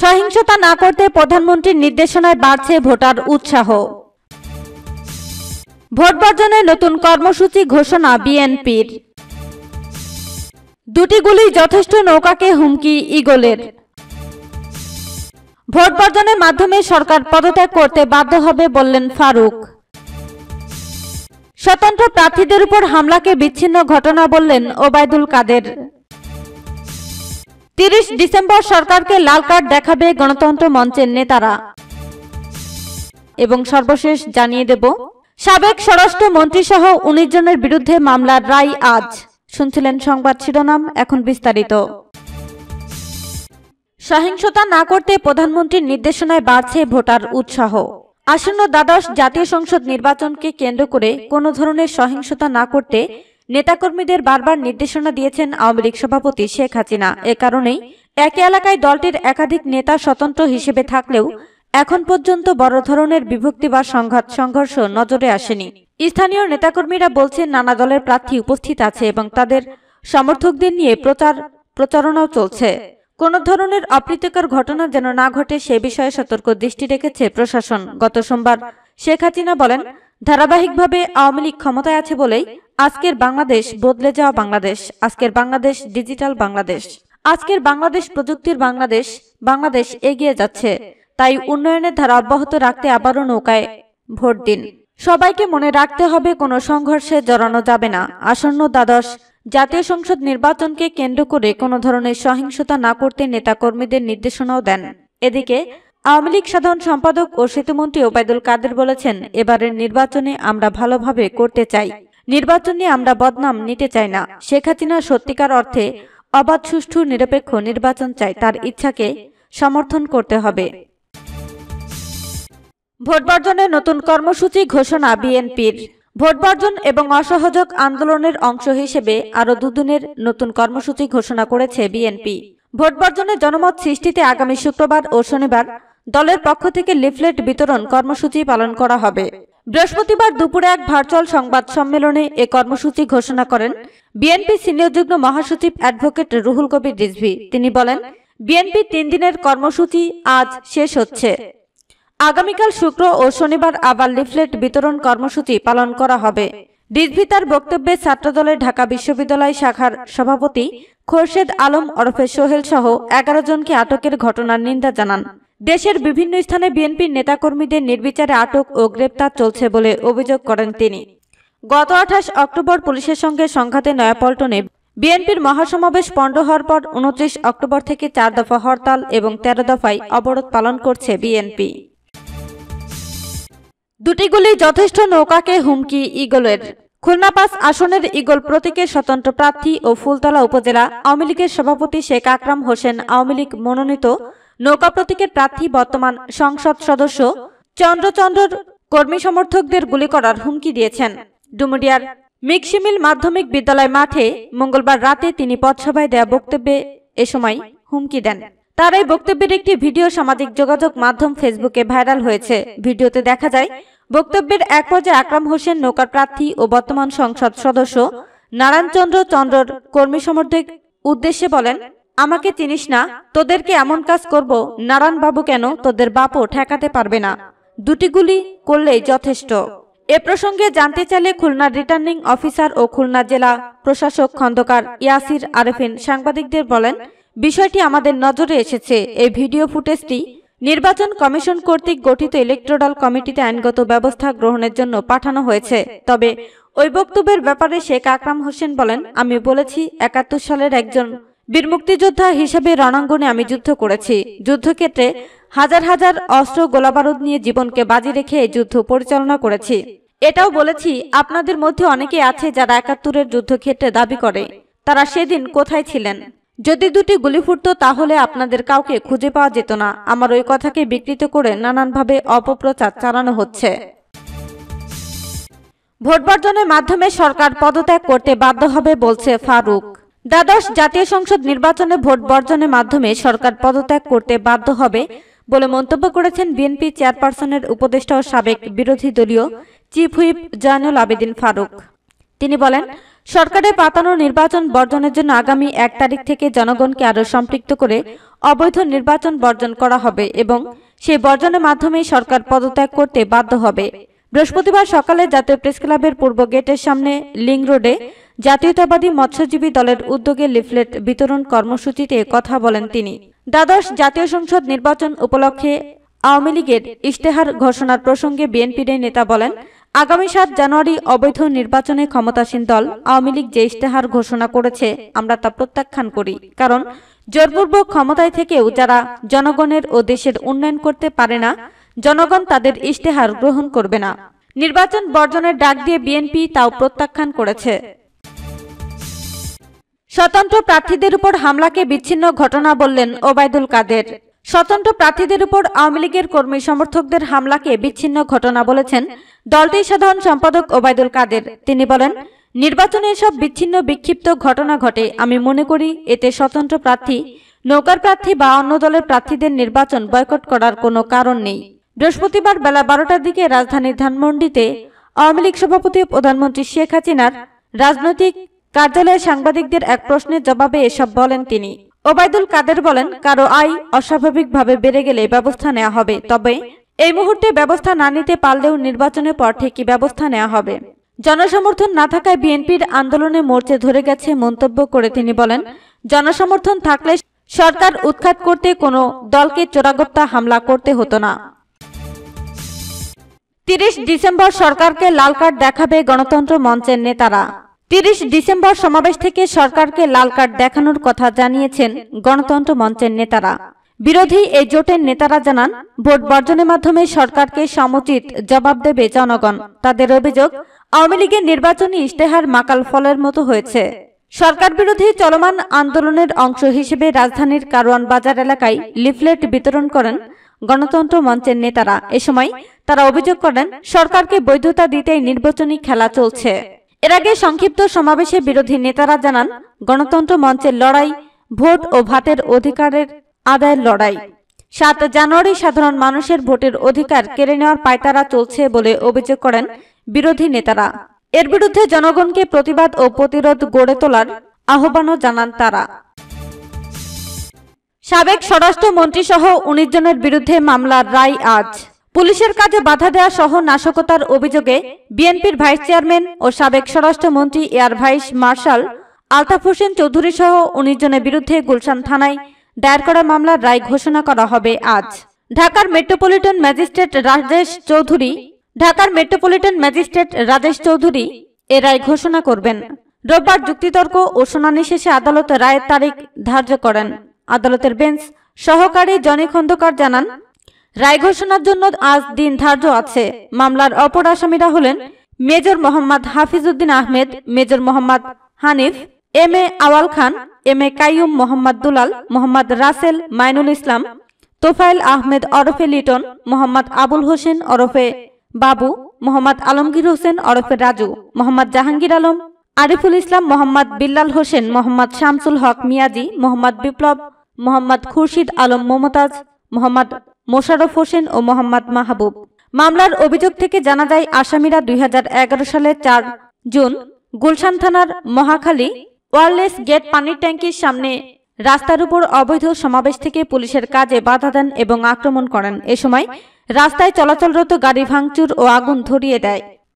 সহিংসতা না করতে প্রধানমন্ত্রীর নির্দেশনায় বাড়ছে ভোটার উৎসাহ ভোট বর্জনের নতুন কর্মসূচি ঘোষণা বিএনপির দুটি গুলি যথেষ্ট নৌকাকে হুমকি ইগলের ভোট বর্জনের মাধ্যমে সরকার পদত্যাগ করতে বাধ্য হবে বললেন ফারুক স্বতন্ত্র প্রার্থীদের উপর হামলাকে বিচ্ছিন্ন ঘটনা বললেন ওবায়দুল কাদের তিরিশ ডিসেম্বর সরকারকে লাল কার্ড দেখাবে গণতন্ত্র মঞ্চের নেতারা এবং সর্বশেষ জানিয়ে দেব সাবেক স্বরাষ্ট্র মন্ত্রী সহ উনিশ জনের বিরুদ্ধে মামলার রায় আজ শুনছিলেন সংবাদ শিরোনাম এখন বিস্তারিত সহিংসতা না করতে প্রধানমন্ত্রীর নির্দেশনায় বাড়ছে ভোটার উৎসাহ আসন্ন দ্বাদশ জাতীয় সংসদ নির্বাচনকে কেন্দ্র করে কোনো ধরনের সহিংসতা না করতে নেতাকর্মীদের বারবার নির্দেশনা দিয়েছেন আওয়ামী লীগ সভাপতি শেখ হাসিনা এ কারণেই একই এলাকায় দলটির একাধিক নেতা স্বতন্ত্র হিসেবে থাকলেও এখন পর্যন্ত বড় ধরনের বিভক্তি বা সংঘাত সংঘর্ষ নজরে আসেনি স্থানীয় নেতাকর্মীরা বলছেন নানা দলের প্রার্থী উপস্থিত আছে এবং তাদের সমর্থকদের নিয়ে প্রচার প্রচারণাও চলছে কোনো ধরনের অপ্রীতিকর ঘটনা যেন না ঘটে সে বিষয়ে সতর্ক দৃষ্টি রেখেছে প্রশাসন গত সোমবার শেখ হাসিনা বলেন ধারাবাহিকভাবে আওয়ামী লীগ ক্ষমতায় আছে বলেই আজকের বাংলাদেশ বদলে যাওয়া বাংলাদেশ আজকের বাংলাদেশ ডিজিটাল বাংলাদেশ আজকের বাংলাদেশ প্রযুক্তির বাংলাদেশ বাংলাদেশ এগিয়ে যাচ্ছে তাই উন্নয়নের ধারা অব্যাহত রাখতে আবারও নৌকায় ভোট দিন সবাইকে মনে রাখতে হবে কোনো সংঘর্ষে জড়ানো যাবে না আসন্ন দ্বাদশ জাতীয় সংসদ নির্বাচনকে কেন্দ্র করে কোনো ধরনের সহিংসতা না করতে নেতাকর্মীদের নির্দেশনাও দেন এদিকে আওয়ামী লীগ সাধারণ সম্পাদক ও সেতুমন্ত্রী ওবায়দুল কাদের বলেছেন এবারের নির্বাচনে আমরা ভালোভাবে করতে চাই নির্বাচন নিয়ে আমরা বদনাম নিতে চাই না শেখ হাসিনা সত্যিকার অর্থে অবাধ সুষ্ঠু নিরপেক্ষ নির্বাচন চাই তার ইচ্ছাকে সমর্থন করতে হবে ভোট বর্জনে নতুন কর্মসূচি ঘোষণা বিএনপির ভোট বর্জন এবং অসহযোগ আন্দোলনের অংশ হিসেবে আরও দুদিনের নতুন কর্মসূচি ঘোষণা করেছে বিএনপি ভোট বর্জনে জনমত সৃষ্টিতে আগামী শুক্রবার ও শনিবার দলের পক্ষ থেকে লিফলেট বিতরণ কর্মসূচি পালন করা হবে বৃহস্পতিবার দুপুরে এক ভার্চুয়াল সংবাদ সম্মেলনে এ কর্মসূচি ঘোষণা করেন বিএনপি সিনিয়র যুগ্ম মহাসচিব অ্যাডভোকেট রুহুল কবির রিজভি তিনি বলেন বিএনপি তিন দিনের কর্মসূচি আজ শেষ হচ্ছে আগামীকাল শুক্র ও শনিবার আবার লিফলেট বিতরণ কর্মসূচি পালন করা হবে রিজভি তার বক্তব্যে ছাত্রদলের ঢাকা বিশ্ববিদ্যালয় শাখার সভাপতি খোরশেদ আলম ওরফে সোহেল সহ এগারো জনকে আটকের ঘটনার নিন্দা জানান দেশের বিভিন্ন স্থানে বিএনপির নেতাকর্মীদের নির্বিচারে আটক ও গ্রেপ্তার চলছে বলে অভিযোগ করেন তিনি গত আঠাশ অক্টোবর পুলিশের সঙ্গে সংঘাতে নয়াপল্টনে বিএনপির মহাসমাবেশ পণ্ড হওয়ার পর উনত্রিশ অক্টোবর থেকে চার দফা হরতাল এবং তেরো দফায় অবরোধ পালন করছে বিএনপি দুটি গুলি যথেষ্ট নৌকাকে হুমকি ইগলের খুলনা পাস আসনের ইগল প্রতীকের স্বতন্ত্র প্রার্থী ও ফুলতলা উপজেলা আওয়ামী লীগের সভাপতি শেখ আকরাম হোসেন আওয়ামী লীগ মনোনীত নৌকা প্রতীকের প্রার্থী বর্তমান সংসদ সদস্য চন্দ্রচন্দ্রর কর্মী সমর্থকদের গুলি করার হুমকি দিয়েছেন ডুমুরিয়ার মিক্সিমিল মাধ্যমিক বিদ্যালয় মাঠে মঙ্গলবার রাতে তিনি পথসভায় দেয়া বক্তব্যে এ সময় হুমকি দেন তার এই বক্তব্যের একটি ভিডিও সামাজিক যোগাযোগ মাধ্যম ফেসবুকে ভাইরাল হয়েছে ভিডিওতে দেখা যায় বক্তব্যের এক পর্যায়ে আকরাম হোসেন নৌকার প্রার্থী ও বর্তমান সংসদ সদস্য নারায়ণচন্দ্র চন্দ্রর কর্মী সমর্থক উদ্দেশ্যে বলেন আমাকে চিনিস না তোদেরকে এমন কাজ করব বাবু কেন তোদের বাপও ঠেকাতে পারবে না দুটি গুলি করলেই যথেষ্ট এ প্রসঙ্গে জানতে চাইলে খুলনার রিটার্নিং অফিসার ও খুলনা জেলা প্রশাসক খন্দকার ইয়াসির আরেফিন সাংবাদিকদের বলেন বিষয়টি আমাদের নজরে এসেছে এই ভিডিও ফুটেজটি নির্বাচন কমিশন কর্তৃক গঠিত ইলেকট্রোডাল কমিটিতে আইনগত ব্যবস্থা গ্রহণের জন্য পাঠানো হয়েছে তবে ওই বক্তব্যের ব্যাপারে শেখ আকরাম হোসেন বলেন আমি বলেছি একাত্তর সালের একজন বীর মুক্তিযোদ্ধা হিসেবে রণাঙ্গনে আমি যুদ্ধ করেছি যুদ্ধক্ষেত্রে হাজার হাজার অস্ত্র গোলাবারুদ নিয়ে জীবনকে বাজি রেখে যুদ্ধ পরিচালনা করেছি এটাও বলেছি আপনাদের মধ্যে অনেকে আছে যারা একাত্তরের যুদ্ধক্ষেত্রে দাবি করে তারা সেদিন কোথায় ছিলেন যদি দুটি গুলি ফুটত তাহলে আপনাদের কাউকে খুঁজে পাওয়া যেত না আমার ওই কথাকে বিকৃত করে নানানভাবে অপপ্রচার চালানো হচ্ছে ভোট বর্জনের মাধ্যমে সরকার পদত্যাগ করতে বাধ্য হবে বলছে ফারুক দ্বাদশ জাতীয় সংসদ নির্বাচনে ভোট বর্জনের মাধ্যমে সরকার পদত্যাগ করতে বাধ্য হবে বলে মন্তব্য করেছেন বিএনপি চেয়ারপারসনের উপদেষ্টা ও সাবেক বিরোধী দলীয় চিফ হুইপ জয়নুল আবেদিন ফারুক তিনি বলেন সরকারের পাতানো নির্বাচন বর্জনের জন্য আগামী এক তারিখ থেকে জনগণকে আরও সম্পৃক্ত করে অবৈধ নির্বাচন বর্জন করা হবে এবং সেই বর্জনের মাধ্যমেই সরকার পদত্যাগ করতে বাধ্য হবে বৃহস্পতিবার সকালে জাতীয় প্রেস ক্লাবের পূর্ব গেটের সামনে লিং রোডে জাতীয়তাবাদী মৎস্যজীবী দলের উদ্যোগে লিফলেট বিতরণ কর্মসূচিতে কথা বলেন তিনি দ্বাদশ জাতীয় সংসদ নির্বাচন উপলক্ষে আওয়ামী লীগের ইশতেহার ঘোষণার প্রসঙ্গে বিএনপির নেতা বলেন আগামী সাত জানুয়ারি অবৈধ নির্বাচনে ক্ষমতাসীন দল আওয়ামী লীগ যে ইশতেহার ঘোষণা করেছে আমরা তা প্রত্যাখ্যান করি কারণ জোরপূর্বক ক্ষমতায় থেকেও যারা জনগণের ও দেশের উন্নয়ন করতে পারে না জনগণ তাদের ইশতেহার গ্রহণ করবে না নির্বাচন বর্জনের ডাক দিয়ে বিএনপি তাও প্রত্যাখ্যান করেছে স্বতন্ত্র প্রার্থীদের উপর হামলাকে বিচ্ছিন্ন ঘটনা বললেন ওবায়দুল কাদের স্বতন্ত্র প্রার্থীদের উপর আওয়ামী লীগের কর্মী সমর্থকদের হামলাকে বিচ্ছিন্ন ঘটনা বলেছেন দলটির সাধারণ সম্পাদক ওবায়দুল কাদের তিনি বলেন নির্বাচনে এসব বিচ্ছিন্ন বিক্ষিপ্ত ঘটনা ঘটে আমি মনে করি এতে স্বতন্ত্র প্রার্থী নৌকার প্রার্থী বা অন্য দলের প্রার্থীদের নির্বাচন বয়কট করার কোনো কারণ নেই বৃহস্পতিবার বেলা বারোটার দিকে রাজধানীর ধানমন্ডিতে আওয়ামী লীগ সভাপতি প্রধানমন্ত্রী শেখ হাসিনার রাজনৈতিক কার্যালয়ে সাংবাদিকদের এক প্রশ্নের জবাবে এসব বলেন তিনি ওবায়দুল কাদের বলেন কারো আয় অস্বাভাবিকভাবে বেড়ে গেলে ব্যবস্থা নেওয়া হবে তবে এই মুহূর্তে ব্যবস্থা না নিতে পারলেও নির্বাচনের পর ঠিকই ব্যবস্থা নেওয়া হবে জনসমর্থন না থাকায় বিএনপির আন্দোলনে মোর্চে ধরে গেছে মন্তব্য করে তিনি বলেন জনসমর্থন থাকলে সরকার উৎখাত করতে কোনো দলকে চোরাগোপ্তা হামলা করতে হতো না তিরিশ ডিসেম্বর সরকারকে লাল কার্ড দেখাবে গণতন্ত্র মঞ্চের নেতারা তিরিশ ডিসেম্বর সমাবেশ থেকে সরকারকে লাল কার্ড দেখানোর কথা জানিয়েছেন গণতন্ত্র মঞ্চের নেতারা বিরোধী এই জোটের নেতারা জানান ভোট বর্জনের মাধ্যমে সরকারকে সমুচিত জবাব দেবে জনগণ তাদের অভিযোগ আওয়ামী লীগের নির্বাচনী ইশতেহার মাকাল ফলের মতো হয়েছে সরকার বিরোধী চলমান আন্দোলনের অংশ হিসেবে রাজধানীর কারওয়ান বাজার এলাকায় লিফলেট বিতরণ করেন গণতন্ত্র মঞ্চের নেতারা এ সময় তারা অভিযোগ করেন সরকারকে বৈধতা দিতেই নির্বাচনী খেলা চলছে এর আগে সংক্ষিপ্ত সমাবেশে বিরোধী নেতারা জানান গণতন্ত্র মঞ্চের লড়াই ভোট ও ভাটের অধিকারের আদায়ের লড়াই সাত জানুয়ারি সাধারণ মানুষের ভোটের অধিকার কেড়ে নেওয়ার পায়তারা চলছে বলে অভিযোগ করেন বিরোধী নেতারা এর বিরুদ্ধে জনগণকে প্রতিবাদ ও প্রতিরোধ গড়ে তোলার আহ্বানও জানান তারা সাবেক স্বরাষ্ট্রমন্ত্রী সহ উনিশ জনের বিরুদ্ধে মামলার রায় আজ পুলিশের কাজে বাধা দেয়া সহ নাশকতার অভিযোগে বিএনপির ভাইস চেয়ারম্যান ও সাবেক স্বরাষ্ট্রমন্ত্রী air vice marshal Altaf Hossain Chowdhury সহ উনিশ জনের বিরুদ্ধে গুলশান থানায় দায়ের করা মামলার রায় ঘোষণা করা হবে আজ ঢাকার মেট্রোপলিটন ম্যাজিস্ট্রেট রাজেশ চৌধুরী ঢাকার মেট্রোপলিটন ম্যাজিস্ট্রেট রাজেশ চৌধুরী এ রায় ঘোষণা করবেন রোববার যুক্তিতর্ক ও শুনানি শেষে আদালত রায়ের তারিখ ধার্য করেন আদালতের বেঞ্চ সহকারী জনি খন্দকার জানান রায় ঘোষণার জন্য আজ দিন ধার্য আছে মামলার অপর আসামিরা হলেন major Mohammad Hafizuddin Ahmed major Mohammad Hanif M A Awal Khan M A Kaiyum Mohammad Dulal Mohammad Rasel Mainul Islam Tofail Ahmed ওরফে লিটন মোহাম্মদ আবুল হোসেন ওরফে বাবু মোহাম্মদ আলমগীর হোসেন ওরফে রাজু মোহাম্মদ জাহাঙ্গীর আলম আরিফুল ইসলাম মোহাম্মদ বিল্লাল হোসেন মোহাম্মদ শামসুল হক মিয়াজি মোহাম্মদ বিপ্লব মোহাম্মদ খুরশিদ আলম মমতাজ মোহাম্মদ মোশারফ হোসেন ও মোহাম্মদ মাহবুব মামলার অভিযোগ থেকে জানা যায় আসামিরা দুই সালে চার জুন গুলশান থানার মহাখালী ওয়ারলেস গেট পানির ট্যাঙ্কির সামনে রাস্তার উপর অবৈধ সমাবেশ থেকে পুলিশের কাজে বাধা দেন এবং আক্রমণ করেন এ সময় রাস্তায় চলাচলরত গাড়ি ভাঙচুর ও আগুন ধরিয়ে দেয়